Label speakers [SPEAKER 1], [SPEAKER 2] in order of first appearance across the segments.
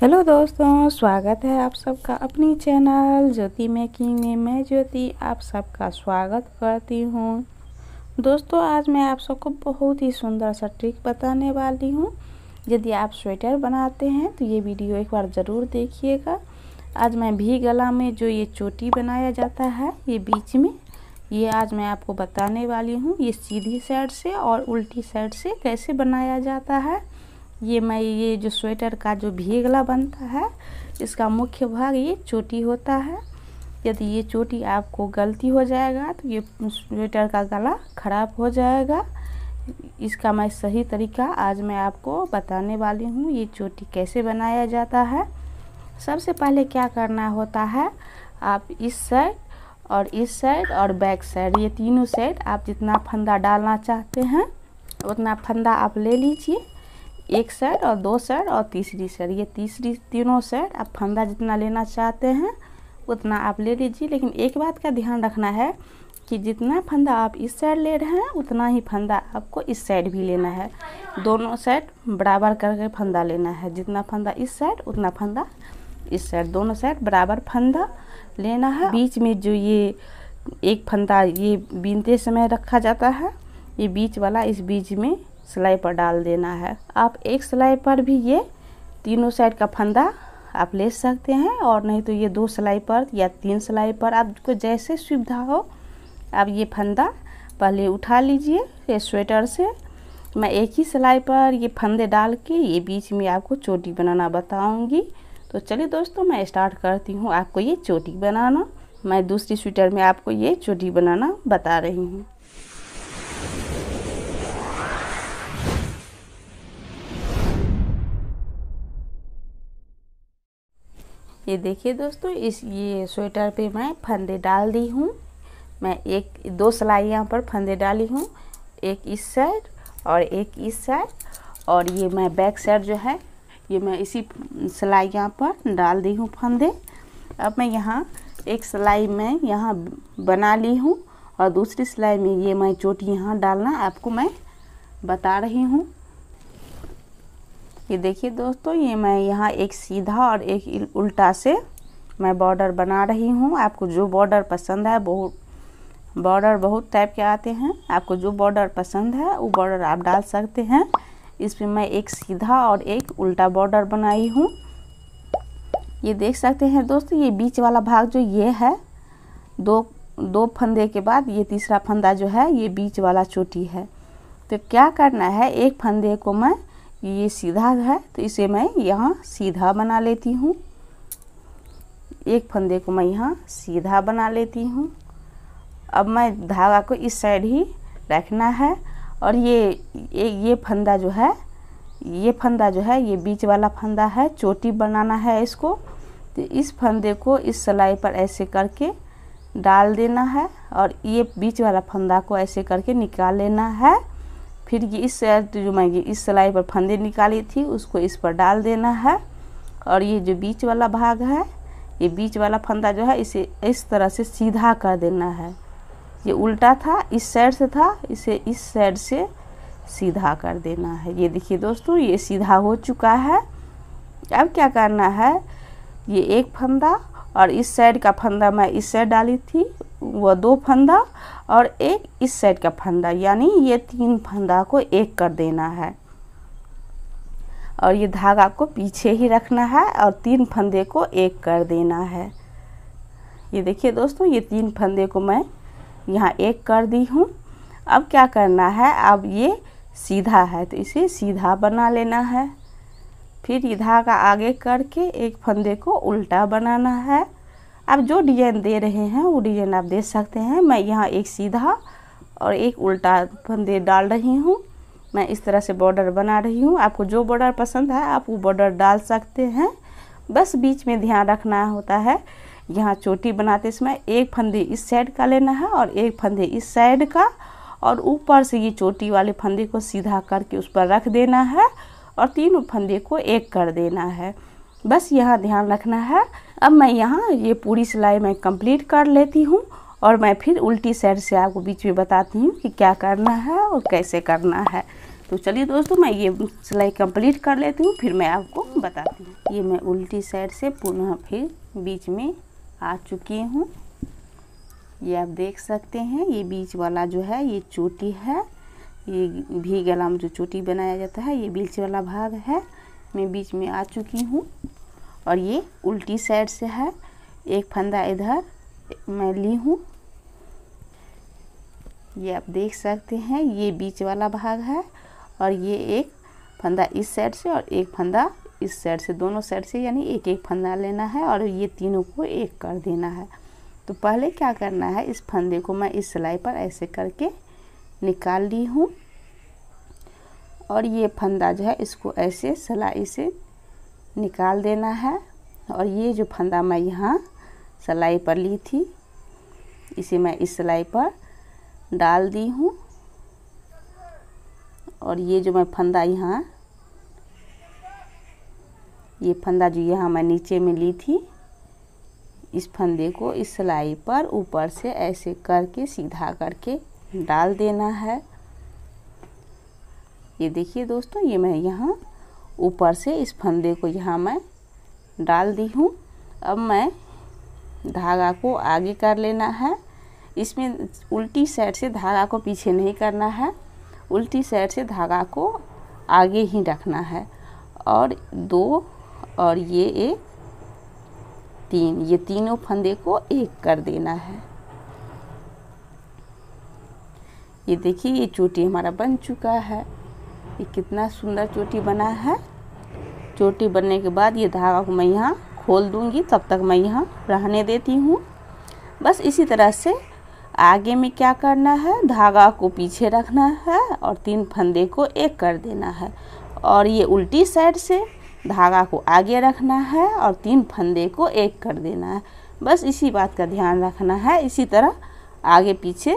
[SPEAKER 1] hello दोस्तों स्वागत है आप सबका अपनी चैनल ज्योति मेकिंग में मैं ज्योति आप सबका स्वागत करती हूँ दोस्तों आज मैं आप सबको बहुत ही सुंदर सा ट्रिक बताने वाली हूँ यदि आप स्वेटर बनाते हैं तो ये वीडियो एक बार ज़रूर देखिएगा आज मैं भी गला में जो ये चोटी बनाया जाता है ये बीच में ये आज मैं आपको बताने वाली हूँ ये सीधी साइड से और उल्टी साइड से कैसे बनाया जाता है ये मैं ये जो स्वेटर का जो भीगला बनता है इसका मुख्य भाग ये चोटी होता है यदि ये चोटी आपको गलती हो जाएगा तो ये स्वेटर का गला ख़राब हो जाएगा इसका मैं सही तरीका आज मैं आपको बताने वाली हूँ ये चोटी कैसे बनाया जाता है सबसे पहले क्या करना होता है आप इस साइड और इस साइड और बैक साइड ये तीनों साइड आप जितना फंदा डालना चाहते हैं उतना फंदा आप ले लीजिए एक साइड और दो साइड और तीसरी साइड ये तीसरी तीनों साइड आप फंदा जितना लेना चाहते हैं उतना आप ले लीजिए लेकिन एक बात का ध्यान रखना है कि जितना फंदा आप इस साइड ले रहे हैं उतना ही फंदा आपको इस साइड भी लेना है दोनों साइड बराबर करके फंदा लेना है जितना फंदा इस साइड उतना फंदा इस साइड दोनों साइड बराबर फंदा लेना है बीच में जो ये एक फंदा ये बीनते समय रखा जाता है ये बीच वाला इस बीच में सिलाई पर डाल देना है आप एक सिलाई पर भी ये तीनों साइड का फंदा आप ले सकते हैं और नहीं तो ये दो सिलाई पर या तीन सिलाई पर आपको जैसे सुविधा हो आप ये फंदा पहले उठा लीजिए ये स्वेटर से मैं एक ही सिलाई पर ये फंदे डाल के ये बीच में आपको चोटी बनाना बताऊंगी तो चलिए दोस्तों मैं स्टार्ट करती हूँ आपको ये चोटी बनाना मैं दूसरी स्वेटर में आपको ये चोटी बनाना बता रही हूँ ये देखिए दोस्तों इस ये स्वेटर पे मैं फंदे डाल दी हूँ मैं एक दो सिलाई यहाँ पर फंदे डाली हूँ एक इस साइड और एक इस साइड और ये मैं बैक साइड जो है ये मैं इसी सिलाई यहाँ पर डाल दी हूँ फंदे अब मैं यहाँ एक सिलाई में यहाँ बना ली हूँ और दूसरी सिलाई में ये मैं चोटी यहाँ डालना आपको मैं बता रही हूँ ये देखिए दोस्तों ये मैं यहाँ एक सीधा और एक उल्टा से मैं बॉर्डर बना रही हूँ आपको जो बॉर्डर पसंद है बहुत बॉर्डर बहुत टाइप के आते हैं आपको जो बॉर्डर पसंद है वो बॉर्डर आप डाल सकते हैं इस पर मैं एक सीधा और एक उल्टा बॉर्डर बनाई हूँ ये देख सकते हैं दोस्तों ये बीच वाला भाग जो ये है दो दो फंदे के बाद ये तीसरा फंदा जो है ये बीच वाला चोटी है तो क्या करना है एक फंदे को मैं ये सीधा है तो इसे मैं यहाँ सीधा बना लेती हूँ एक फंदे को मैं यहाँ सीधा बना लेती हूँ अब मैं धागा को इस साइड ही रखना है और ये ये, ये फंदा जो है ये फंदा जो है ये बीच वाला फंदा है चोटी बनाना है इसको तो इस फंदे को इस सिलाई पर ऐसे करके डाल देना है और ये बीच वाला फंदा को ऐसे करके निकाल लेना है फिर ये इस जो मैं ये इस सिलाई पर फंदे निकाली थी उसको इस पर डाल देना है और ये जो बीच वाला भाग है ये बीच वाला फंदा जो है इसे इस तरह से सीधा कर देना है ये उल्टा था इस साइड से था इसे इस साइड से सीधा कर देना है ये देखिए दोस्तों ये सीधा हो चुका है अब क्या करना है ये एक फंदा और इस साइड का फंदा मैं इस साइड डाली थी वह दो फंदा और एक इस साइड का फंदा यानी ये तीन फंदा को एक कर देना है और ये धागा को पीछे ही रखना है और तीन फंदे को एक कर देना है ये देखिए दोस्तों ये तीन फंदे को मैं यहाँ एक कर दी हूँ अब क्या करना है अब ये सीधा है तो इसे सीधा बना लेना है फिर ये धागा आगे करके एक फंदे को उल्टा बनाना है आप जो डिज़ाइन दे रहे हैं वो डिज़ाइन आप दे सकते हैं मैं यहाँ एक सीधा और एक उल्टा फंदे डाल रही हूँ मैं इस तरह से बॉर्डर बना रही हूँ आपको जो बॉर्डर पसंद है आप वो बॉर्डर डाल सकते हैं बस बीच में ध्यान रखना होता है यहाँ चोटी बनाते समय एक फंदे इस साइड का लेना है और एक फंदे इस साइड का और ऊपर से ये चोटी वाले फंदे को सीधा करके उस पर रख देना है और तीनों फंदे को एक कर देना है बस यहाँ ध्यान रखना है अब मैं यहाँ ये पूरी सिलाई मैं कंप्लीट कर लेती हूँ और मैं फिर उल्टी साइड से आपको बीच में बताती हूँ कि क्या करना है और कैसे करना है तो चलिए दोस्तों मैं ये सिलाई कंप्लीट कर लेती हूँ फिर मैं आपको बताती हूँ ये मैं उल्टी साइड से पुनः फिर बीच में आ चुकी हूँ ये आप देख सकते हैं ये बीच वाला जो है ये चोटी है ये भी गला में जो चोटी बनाया जाता है ये बीच वाला भाग है मैं बीच में आ चुकी हूँ और ये उल्टी साइड से है एक फंदा इधर मैं ली हूँ ये आप देख सकते हैं ये बीच वाला भाग है और ये एक फंदा इस साइड से और एक फंदा इस साइड से दोनों साइड से यानी एक एक फंदा लेना है और ये तीनों को एक कर देना है तो पहले क्या करना है इस फंदे को मैं इस सिलाई पर ऐसे करके निकाल ली हूँ और ये फंदा जो है इसको ऐसे सिलाई से निकाल देना है और ये जो फंदा मैं यहाँ सलाई पर ली थी इसे मैं इस सलाई पर डाल दी हूँ और ये जो मैं फंदा यहाँ ये फंदा जो यहाँ मैं नीचे में ली थी इस फंदे को इस सिलाई पर ऊपर से ऐसे करके सीधा करके डाल देना है ये देखिए दोस्तों ये मैं यहाँ ऊपर से इस फंदे को यहाँ मैं डाल दी हूँ अब मैं धागा को आगे कर लेना है इसमें उल्टी साइड से धागा को पीछे नहीं करना है उल्टी साइड से धागा को आगे ही रखना है और दो और ये एक तीन ये तीनों फंदे को एक कर देना है ये देखिए ये चोटी हमारा बन चुका है ये कितना सुंदर चोटी बना है चोटी बनने के बाद ये धागा को मैं यहाँ खोल दूँगी तब तक मैं यहाँ रहने देती हूँ बस इसी तरह से आगे में क्या करना है धागा को पीछे रखना है और तीन फंदे को एक कर देना है और ये उल्टी साइड से धागा को आगे रखना है और तीन फंदे को एक कर देना है बस इसी बात का ध्यान रखना है इसी तरह आगे पीछे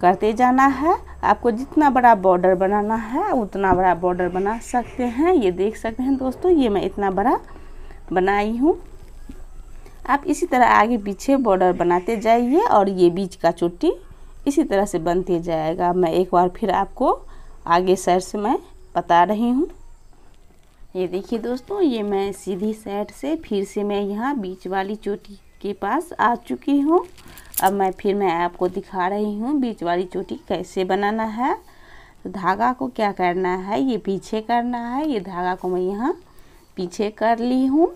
[SPEAKER 1] करते जाना है आपको जितना बड़ा बॉर्डर बनाना है उतना बड़ा बॉर्डर बना सकते हैं ये देख सकते हैं दोस्तों ये मैं इतना बड़ा बनाई हूँ आप इसी तरह आगे पीछे बॉर्डर बनाते जाइए और ये बीच का चोटी इसी तरह से बनते जाएगा मैं एक बार फिर आपको आगे साइड से मैं बता रही हूँ ये देखिए दोस्तों ये मैं सीधी साइड से फिर से मैं यहाँ बीच वाली चोटी के पास आ चुकी हूँ अब मैं फिर मैं आपको दिखा रही हूँ बीच वाली चोटी कैसे बनाना है तो धागा को क्या करना है ये पीछे करना है ये धागा को मैं यहाँ पीछे कर ली हूँ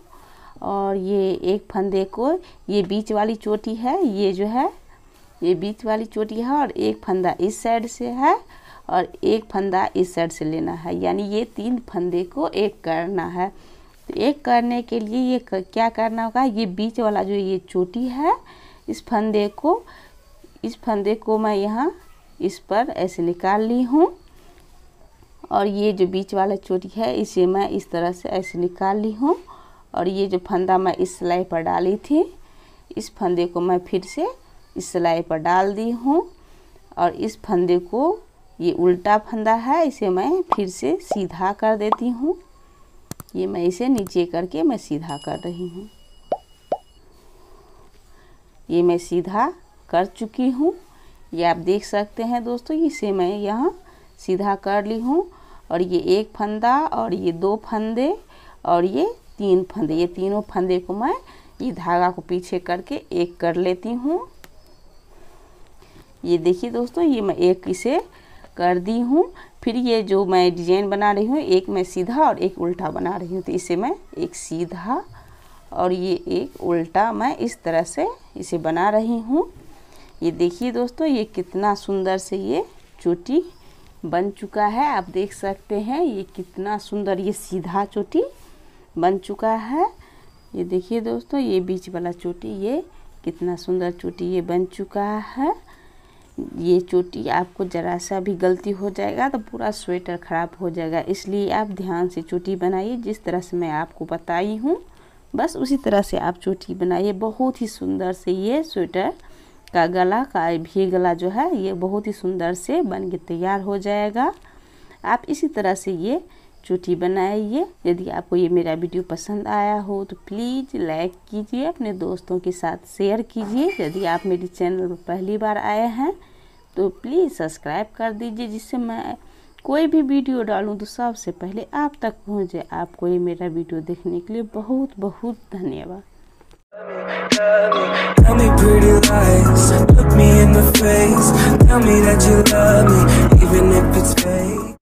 [SPEAKER 1] और ये एक फंदे को ये बीच वाली चोटी है ये जो है ये बीच वाली चोटी है और एक फंदा इस साइड से है और एक फंदा इस साइड से लेना है यानी ये तीन फंदे को एक करना है तो एक करने के लिए ये क्या करना होगा ये बीच वाला जो ये चोटी है इस फंदे को इस फंदे को मैं यहाँ इस पर ऐसे निकाल ली हूँ और ये जो बीच वाला चोटी है इसे मैं इस तरह से ऐसे निकाल ली हूँ और ये जो फंदा मैं इस सिलाई पर डाली थी इस फंदे को मैं फिर से इस सिलाई पर डाल दी हूँ और इस फंदे को ये उल्टा फंदा है इसे मैं फिर से सीधा कर देती हूँ ये मैं इसे नीचे करके मैं सीधा कर रही हूँ ये मैं सीधा कर चुकी हूँ ये आप देख सकते हैं दोस्तों इसे मैं यहाँ सीधा कर ली हूँ और ये एक फंदा और ये दो फंदे और ये तीन फंदे ये तीनों फंदे को मैं ये धागा को पीछे करके एक कर लेती हूँ ये देखिए दोस्तों ये मैं एक इसे कर दी हूँ फिर ये जो मैं डिजाइन बना रही हूँ एक मैं सीधा और एक उल्टा बना रही हूँ तो इसे मैं एक सीधा और ये एक उल्टा मैं इस तरह से इसे बना रही हूँ ये देखिए दोस्तों ये कितना सुंदर से ये चोटी बन चुका है आप देख सकते हैं ये कितना सुंदर ये सीधा चोटी बन चुका है ये देखिए दोस्तों ये बीच वाला चोटी ये कितना सुंदर चोटी ये बन चुका है ये चोटी आपको ज़रा सा भी गलती हो जाएगा तो पूरा स्वेटर ख़राब हो जाएगा इसलिए आप ध्यान से चोटी बनाइए जिस तरह से मैं आपको बताई हूँ बस उसी तरह से आप चोटी बनाइए बहुत ही सुंदर से ये स्वेटर का गला का भी गला जो है ये बहुत ही सुंदर से बन के तैयार हो जाएगा आप इसी तरह से ये चोटी बनाइए यदि आपको ये मेरा वीडियो पसंद आया हो तो प्लीज़ लाइक कीजिए अपने दोस्तों के साथ शेयर कीजिए यदि आप मेरे चैनल पर पहली बार आए हैं तो प्लीज़ सब्सक्राइब कर दीजिए जिससे मैं कोई भी वीडियो डालूं तो सबसे पहले आप तक पहुंचे आपको ये मेरा वीडियो देखने के लिए बहुत बहुत धन्यवाद Tell me pretty lies, look me in the face Tell me that you love me, even if it's fake